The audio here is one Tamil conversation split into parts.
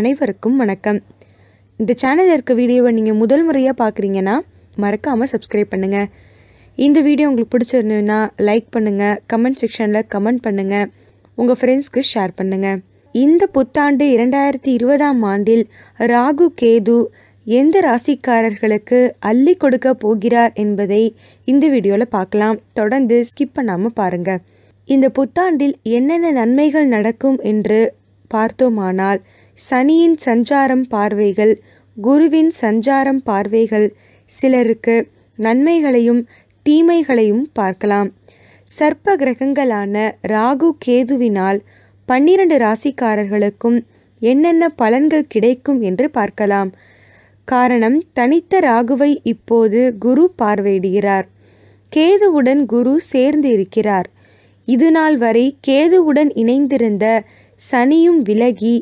அனைவருக்கும் வணக்கம் இந்த சேனலில் இருக்க வீடியோவை நீங்கள் முதல் முறையாக பார்க்குறீங்கன்னா மறக்காமல் சப்ஸ்கிரைப் பண்ணுங்கள் இந்த வீடியோ உங்களுக்கு பிடிச்சிருந்ததுன்னா லைக் பண்ணுங்கள் கமெண்ட் செக்ஷனில் கமெண்ட் பண்ணுங்கள் உங்கள் ஃப்ரெண்ட்ஸ்க்கு ஷேர் பண்ணுங்கள் இந்த புத்தாண்டு இரண்டாயிரத்தி இருபதாம் ஆண்டில் ராகு கேது எந்த ராசிக்காரர்களுக்கு அள்ளி கொடுக்க போகிறார் என்பதை இந்த வீடியோவில் பார்க்கலாம் தொடர்ந்து ஸ்கிப் பண்ணாமல் பாருங்கள் இந்த புத்தாண்டில் என்னென்ன நன்மைகள் நடக்கும் என்று பார்த்தோமானால் சனியின் சஞ்சாரம் பார்வைகள் குருவின் சஞ்சாரம் பார்வைகள் சிலருக்கு நன்மைகளையும் தீமைகளையும் பார்க்கலாம் சர்ப்ப கிரகங்களான ராகு கேதுவினால் பன்னிரண்டு ராசிக்காரர்களுக்கும் என்னென்ன பலன்கள் கிடைக்கும் என்று பார்க்கலாம் காரணம் தனித்த ராகுவை இப்போது குரு பார்வையிடுகிறார் கேதுவுடன் குரு சேர்ந்து இருக்கிறார் இதுநாள் வரை கேதுவுடன் இணைந்திருந்த சனியும் விலகி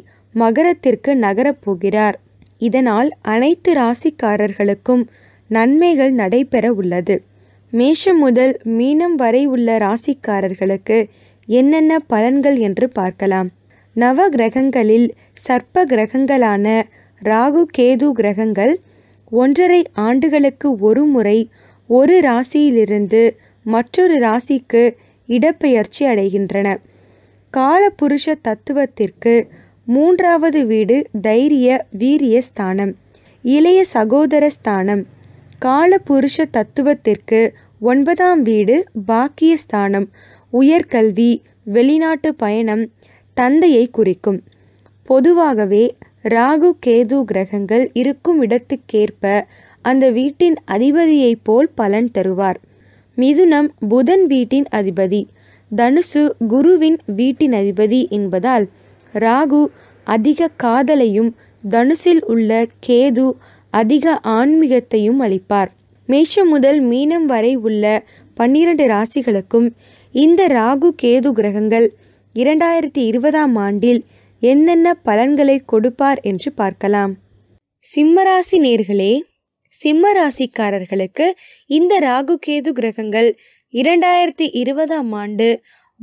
மகரத்திற்கு நகரப் போகிறார் இதனால் அனைத்து ராசிக்காரர்களுக்கும் நன்மைகள் நடைபெற உள்ளது மேஷம் முதல் மீனம் வரை உள்ள ராசிக்காரர்களுக்கு என்னென்ன பலன்கள் என்று பார்க்கலாம் நவ கிரகங்களில் சர்ப்ப கிரகங்களான ராகு கேது கிரகங்கள் ஒன்றரை ஆண்டுகளுக்கு ஒரு முறை ஒரு ராசியிலிருந்து மற்றொரு ராசிக்கு இடப்பெயர்ச்சி அடைகின்றன காலபுருஷ தத்துவத்திற்கு மூன்றாவது வீடு தைரிய வீரிய ஸ்தானம் இளைய சகோதர ஸ்தானம் காலபுருஷ தத்துவத்திற்கு ஒன்பதாம் வீடு பாக்கிய ஸ்தானம் உயர்கல்வி வெளிநாட்டு பயணம் தந்தையை குறிக்கும் பொதுவாகவே ராகு கேது கிரகங்கள் இருக்கும் இடத்துக்கேற்ப அந்த வீட்டின் அதிபதியைப் போல் பலன் தருவார் மிதுனம் புதன் வீட்டின் அதிபதி தனுசு குருவின் வீட்டின் அதிபதி என்பதால் ராகு அதிக காதலையும் தனுசில் உள்ள கேது அதிக ஆன்மீகத்தையும் அளிப்பார் மேஷம் முதல் மீனம் வரை உள்ள பன்னிரண்டு ராசிகளுக்கும் இந்த ராகு கேது கிரகங்கள் இரண்டாயிரத்தி இருபதாம் ஆண்டில் என்னென்ன பலன்களை கொடுப்பார் என்று பார்க்கலாம் சிம்மராசி நேர்களே சிம்ம ராசிக்காரர்களுக்கு இந்த ராகு கேது கிரகங்கள் இரண்டாயிரத்தி இருபதாம் ஆண்டு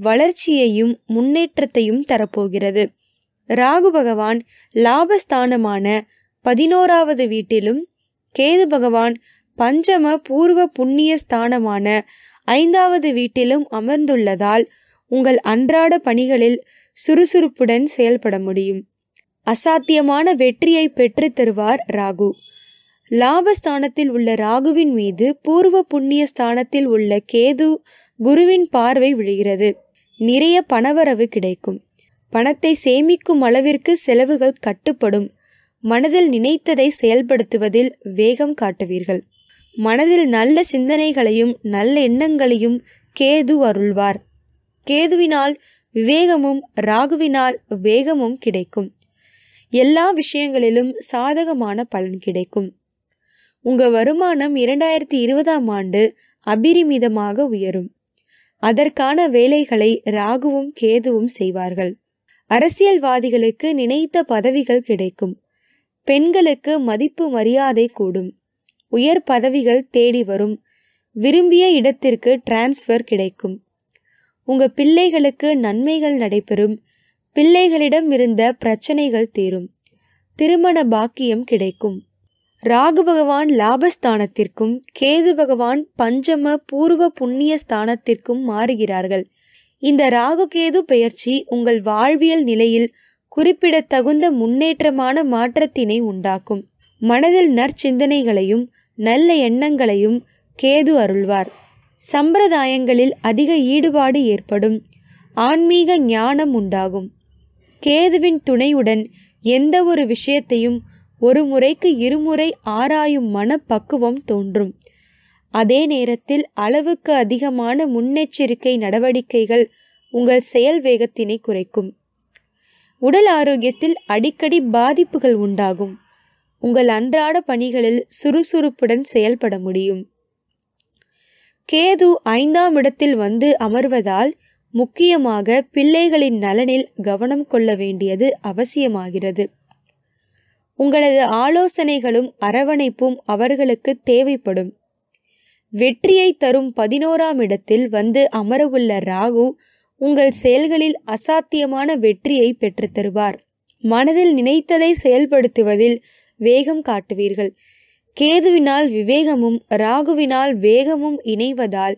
வளர்ச்சியையும் முன்னேற்றத்தையும் தரப்போகிறது ராகு பகவான் லாபஸ்தானமான பதினோராவது வீட்டிலும் கேது பகவான் பஞ்சம பூர்வ புண்ணிய ஸ்தானமான ஐந்தாவது வீட்டிலும் அமர்ந்துள்ளதால் உங்கள் அன்றாட பணிகளில் சுறுசுறுப்புடன் செயல்பட முடியும் அசாத்தியமான வெற்றியை பெற்று தருவார் ராகு லாபஸ்தானத்தில் உள்ள ராகுவின் மீது பூர்வ புண்ணிய ஸ்தானத்தில் உள்ள கேது குருவின் பார்வை விழுகிறது நிறைய பணவரவு கிடைக்கும் பணத்தை சேமிக்கும் அளவிற்கு செலவுகள் கட்டுப்படும் மனதில் நினைத்ததை செயல்படுத்துவதில் வேகம் காட்டுவீர்கள் மனதில் நல்ல சிந்தனைகளையும் நல்ல எண்ணங்களையும் கேது அருள்வார் கேதுவினால் விவேகமும் ராகுவினால் வேகமும் கிடைக்கும் எல்லா விஷயங்களிலும் சாதகமான பலன் கிடைக்கும் உங்க வருமானம் இரண்டாயிரத்தி இருபதாம் ஆண்டு அபிரிமிதமாக உயரும் அதற்கான வேலைகளை ராகுவும் கேதுவும் செய்வார்கள் அரசியல்வாதிகளுக்கு நினைத்த பதவிகள் கிடைக்கும் பெண்களுக்கு மதிப்பு மரியாதை கூடும் உயர் பதவிகள் தேடி வரும் விரும்பிய இடத்திற்கு டிரான்ஸ்ஃபர் கிடைக்கும் உங்க பிள்ளைகளுக்கு நன்மைகள் நடைபெறும் பிள்ளைகளிடம் இருந்த பிரச்சனைகள் தீரும் திருமண பாக்கியம் கிடைக்கும் ராகு பகவான் லாபஸ்தானத்திற்கும் கேது பகவான் பஞ்சம பூர்வ புண்ணிய ஸ்தானத்திற்கும் மாறுகிறார்கள் இந்த ராகு கேது பெயர்ச்சி உங்கள் வாழ்வியல் நிலையில் குறிப்பிடத்தகுந்த முன்னேற்றமான மாற்றத்தினை உண்டாக்கும் மனதில் நற்சிந்தனைகளையும் நல்ல எண்ணங்களையும் கேது அருள்வார் சம்பிரதாயங்களில் அதிக ஈடுபாடு ஏற்படும் ஆன்மீக ஞானம் உண்டாகும் கேதுவின் துணையுடன் எந்த ஒரு விஷயத்தையும் ஒரு முறைக்கு இருமுறை ஆராயும் மனப்பக்குவம் தோன்றும் அதே நேரத்தில் அளவுக்கு அதிகமான முன்னெச்சரிக்கை நடவடிக்கைகள் உங்கள் செயல் வேகத்தினை குறைக்கும் உடல் ஆரோக்கியத்தில் அடிக்கடி பாதிப்புகள் உண்டாகும் உங்கள் அன்றாட பணிகளில் சுறுசுறுப்புடன் செயல்பட முடியும் கேது ஐந்தாம் இடத்தில் வந்து அமர்வதால் முக்கியமாக பிள்ளைகளின் நலனில் கவனம் கொள்ள வேண்டியது அவசியமாகிறது உங்களது ஆலோசனைகளும் அரவணைப்பும் அவர்களுக்கு தேவைப்படும் வெற்றியை தரும் பதினோராம் இடத்தில் வந்து அமரவுள்ள ராகு உங்கள் செயல்களில் அசாத்தியமான வெற்றியை பெற்றுத்தருவார் மனதில் நினைத்ததை செயல்படுத்துவதில் வேகம் காட்டுவீர்கள் கேதுவினால் விவேகமும் ராகுவினால் வேகமும் இணைவதால்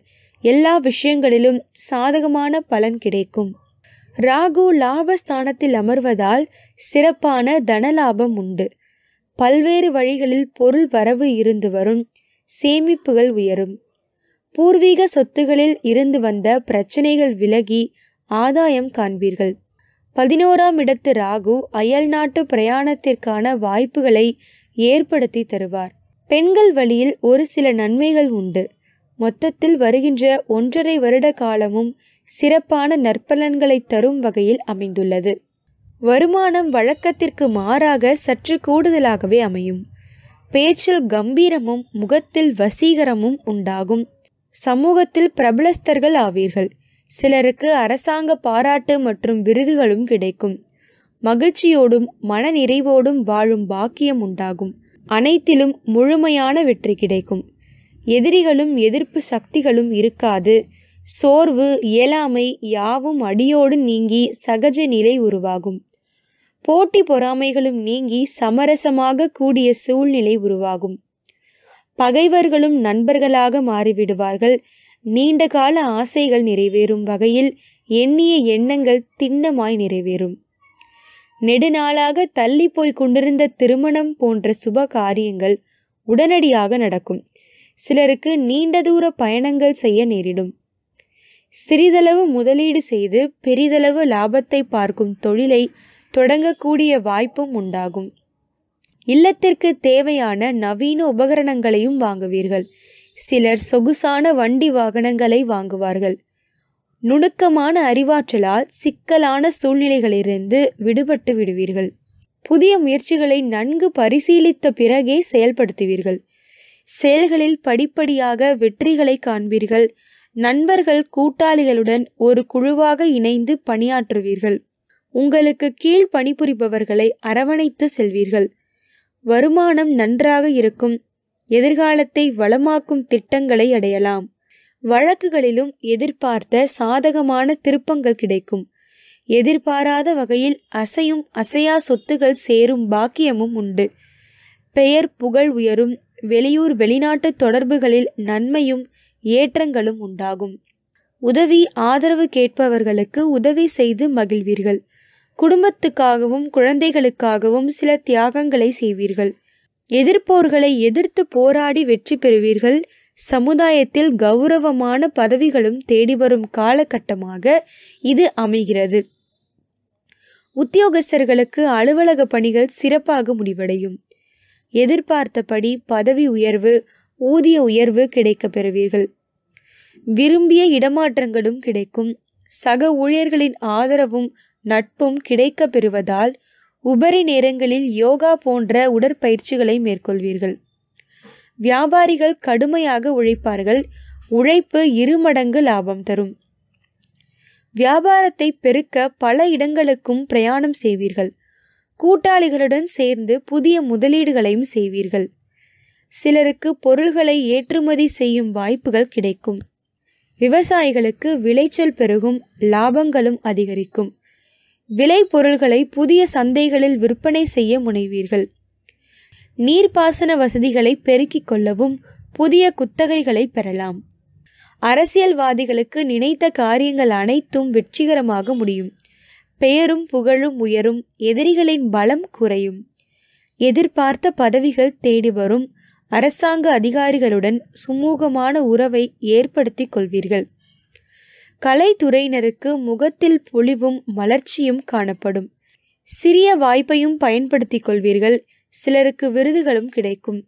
எல்லா விஷயங்களிலும் சாதகமான பலன் கிடைக்கும் ராகு லாபஸ்தானத்தில் அமர்வதால் சிறப்பான தனலாபம் உண்டு பல்வேறு வழிகளில் பொருள் வரவு இருந்து வரும் சேமிப்புகள் உயரும் பூர்வீக சொத்துகளில் இருந்து வந்த பிரச்சனைகள் விலகி ஆதாயம் காண்பீர்கள் பதினோராம் இடத்து ராகு அயல் நாட்டு பிரயாணத்திற்கான வாய்ப்புகளை ஏற்படுத்தி தருவார் பெண்கள் வழியில் ஒரு சில நன்மைகள் உண்டு மொத்தத்தில் வருகின்ற ஒன்றரை வருட காலமும் சிறப்பான நற்பலன்களை தரும் வகையில் அமைந்துள்ளது வருமானம் வழக்கத்திற்கு மாறாக சற்று கூடுதலாகவே அமையும் பேச்சில் கம்பீரமும் முகத்தில் வசீகரமும் உண்டாகும் சமூகத்தில் பிரபலஸ்தர்கள் ஆவீர்கள் சிலருக்கு அரசாங்க பாராட்டு மற்றும் விருதுகளும் கிடைக்கும் மகிழ்ச்சியோடும் மனநிறைவோடும் வாழும் பாக்கியம் உண்டாகும் அனைத்திலும் முழுமையான வெற்றி கிடைக்கும் எதிரிகளும் எதிர்ப்பு சக்திகளும் இருக்காது சோர்வு இயலாமை யாவும் அடியோடு நீங்கி சகஜ நிலை உருவாகும் போட்டி பொறாமைகளும் நீங்கி சமரசமாக கூடிய சூழ்நிலை உருவாகும் பகைவர்களும் நண்பர்களாக மாறிவிடுவார்கள் நீண்ட கால ஆசைகள் நிறைவேறும் வகையில் எண்ணிய எண்ணங்கள் திண்ணமாய் நிறைவேறும் நெடுநாளாக தள்ளி போய் கொண்டிருந்த திருமணம் போன்ற சுப காரியங்கள் உடனடியாக நடக்கும் சிலருக்கு நீண்ட தூர பயணங்கள் செய்ய நேரிடும் சிறிதளவு முதலீடு செய்து பெரிதளவு லாபத்தை பார்க்கும் தொழிலை தொடங்கக்கூடிய வாய்ப்பும் உண்டாகும் இல்லத்திற்கு தேவையான நவீன உபகரணங்களையும் வாங்குவீர்கள் சிலர் சொகுசான வண்டி வாகனங்களை வாங்குவார்கள் நுணுக்கமான அறிவாற்றலால் சிக்கலான சூழ்நிலைகளிலிருந்து விடுபட்டு விடுவீர்கள் புதிய முயற்சிகளை நன்கு பரிசீலித்த பிறகே செயல்படுத்துவீர்கள் செயல்களில் படிப்படியாக வெற்றிகளை காண்பீர்கள் நண்பர்கள் கூட்டாளிகளுடன் ஒரு குழுவாக இணைந்து பணியாற்றுவீர்கள் உங்களுக்கு கீழ் பணிபுரிபவர்களை அரவணைத்து செல்வீர்கள் வருமானம் நன்றாக இருக்கும் எதிர்காலத்தை வளமாக்கும் திட்டங்களை அடையலாம் வழக்குகளிலும் எதிர்பார்த்த சாதகமான திருப்பங்கள் கிடைக்கும் எதிர்பாராத வகையில் அசையும் அசையா சொத்துகள் சேரும் பாக்கியமும் உண்டு பெயர் புகழ் உயரும் வெளியூர் வெளிநாட்டு தொடர்புகளில் நன்மையும் ஏற்றங்களும் உண்டாகும் உதவி ஆதரவு கேட்பவர்களுக்கு உதவி செய்து மகிழ்வீர்கள் குடும்பத்துக்காகவும் குழந்தைகளுக்காகவும் சில தியாகங்களை செய்வீர்கள் எதிர்ப்போர்களை எதிர்த்து போராடி வெற்றி பெறுவீர்கள் சமுதாயத்தில் கௌரவமான பதவிகளும் தேடி வரும் காலகட்டமாக இது அமைகிறது உத்தியோகஸ்தர்களுக்கு அலுவலக பணிகள் சிறப்பாக முடிவடையும் எதிர்பார்த்தபடி பதவி உயர்வு ஊதிய உயர்வு கிடைக்க பெறுவீர்கள் விரும்பிய இடமாற்றங்களும் கிடைக்கும் சக ஊழியர்களின் ஆதரவும் நட்பும் கிடைக்க பெறுவதால் உபரி நேரங்களில் யோகா போன்ற உடற்பயிற்சிகளை மேற்கொள்வீர்கள் வியாபாரிகள் கடுமையாக உழைப்பார்கள் உழைப்பு இருமடங்கு லாபம் தரும் வியாபாரத்தை பெருக்க பல இடங்களுக்கும் பிரயாணம் செய்வீர்கள் கூட்டாளிகளுடன் சேர்ந்து புதிய முதலீடுகளையும் செய்வீர்கள் சிலருக்கு பொருள்களை ஏற்றுமதி செய்யும் வாய்ப்புகள் கிடைக்கும் விவசாயிகளுக்கு விளைச்சல் பெருகும் லாபங்களும் அதிகரிக்கும் விளை பொருள்களை புதிய சந்தைகளில் விற்பனை செய்ய முனைவீர்கள் நீர்ப்பாசன வசதிகளை பெருக்கிக் கொள்ளவும் புதிய குத்தகைகளை பெறலாம் அரசியல்வாதிகளுக்கு நினைத்த காரியங்கள் அனைத்தும் வெற்றிகரமாக முடியும் பெயரும் புகழும் உயரும் எதிரிகளின் பலம் குறையும் எதிர்பார்த்த பதவிகள் தேடி வரும் அரசாங்க அதிகாரிகளுடன் சுமூகமான உறவை ஏற்படுத்தி கொள்வீர்கள் கலைத்துறையினருக்கு முகத்தில் பொழிவும் வளர்ச்சியும் காணப்படும் சிறிய வாய்ப்பையும் பயன்படுத்திக் கொள்வீர்கள் சிலருக்கு விருதுகளும் கிடைக்கும்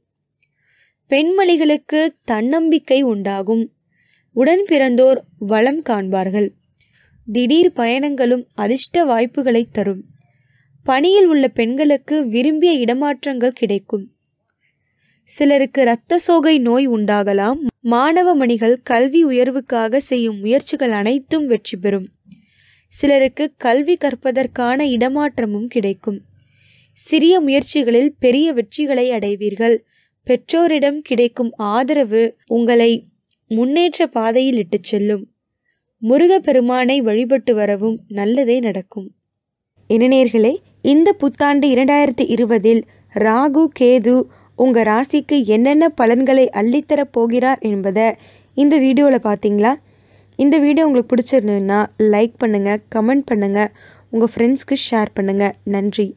பெண்மணிகளுக்கு தன்னம்பிக்கை உண்டாகும் உடன் பிறந்தோர் வளம் காண்பார்கள் திடீர் பயணங்களும் அதிர்ஷ்ட வாய்ப்புகளை தரும் பணியில் உள்ள பெண்களுக்கு விரும்பிய இடமாற்றங்கள் கிடைக்கும் சிலருக்கு இரத்த சோகை நோய் உண்டாகலாம் மாணவ மணிகள் கல்வி உயர்வுக்காக செய்யும் முயற்சிகள் அனைத்தும் வெற்றி பெறும் சிலருக்கு கல்வி கற்பதற்கான இடமாற்றமும் கிடைக்கும் சிறிய முயற்சிகளில் பெரிய வெற்றிகளை அடைவீர்கள் பெற்றோரிடம் கிடைக்கும் ஆதரவு உங்களை முன்னேற்ற பாதையில் இட்டுச் செல்லும் முருகப்பெருமானை வழிபட்டு வரவும் நல்லதே நடக்கும் இனநேர்களே இந்த புத்தாண்டு இரண்டாயிரத்தி இருபதில் ராகு கேது உங்கள் ராசிக்கு என்னென்ன பலன்களை அள்ளித்தரப் போகிறார் என்பதை இந்த வீடியோவில் பார்த்தீங்களா இந்த வீடியோ உங்களுக்கு பிடிச்சிருந்ததுன்னா லைக் பண்ணுங்கள் கமெண்ட் பண்ணுங்கள் உங்கள் ஃப்ரெண்ட்ஸ்க்கு ஷேர் பண்ணுங்கள் நன்றி